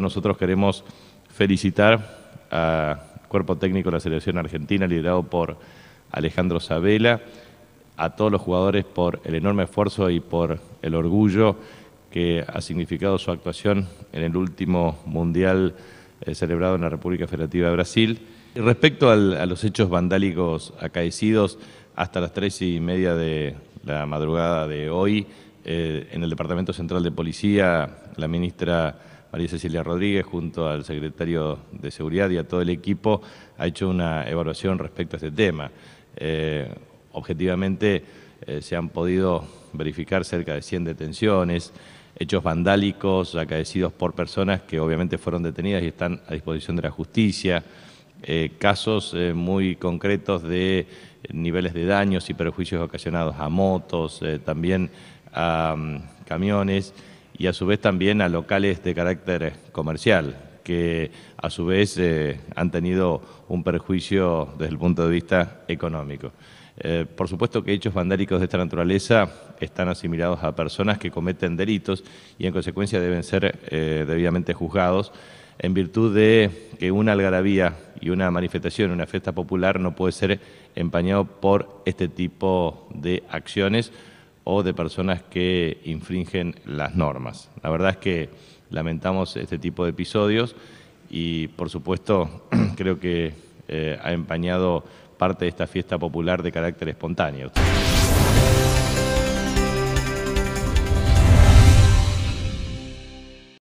Nosotros queremos felicitar al cuerpo técnico de la selección argentina, liderado por Alejandro Sabela, a todos los jugadores por el enorme esfuerzo y por el orgullo que ha significado su actuación en el último Mundial eh, celebrado en la República Federativa de Brasil. Respecto a los hechos vandálicos acaecidos hasta las tres y media de la madrugada de hoy, eh, en el Departamento Central de Policía, la ministra María Cecilia Rodríguez, junto al secretario de Seguridad y a todo el equipo, ha hecho una evaluación respecto a este tema. Eh, objetivamente eh, se han podido verificar cerca de 100 detenciones, hechos vandálicos acaecidos por personas que obviamente fueron detenidas y están a disposición de la justicia, eh, casos muy concretos de niveles de daños y perjuicios ocasionados a motos, también a mm, camiones y a su vez también a locales de carácter comercial, que a su vez eh, han tenido un perjuicio desde el punto de vista económico. Eh, por supuesto que hechos vandálicos de esta naturaleza están asimilados a personas que cometen delitos y en consecuencia deben ser eh, debidamente juzgados en virtud de que una algarabía y una manifestación, una fiesta popular no puede ser empañado por este tipo de acciones o de personas que infringen las normas. La verdad es que lamentamos este tipo de episodios y por supuesto creo que eh, ha empañado parte de esta fiesta popular de carácter espontáneo.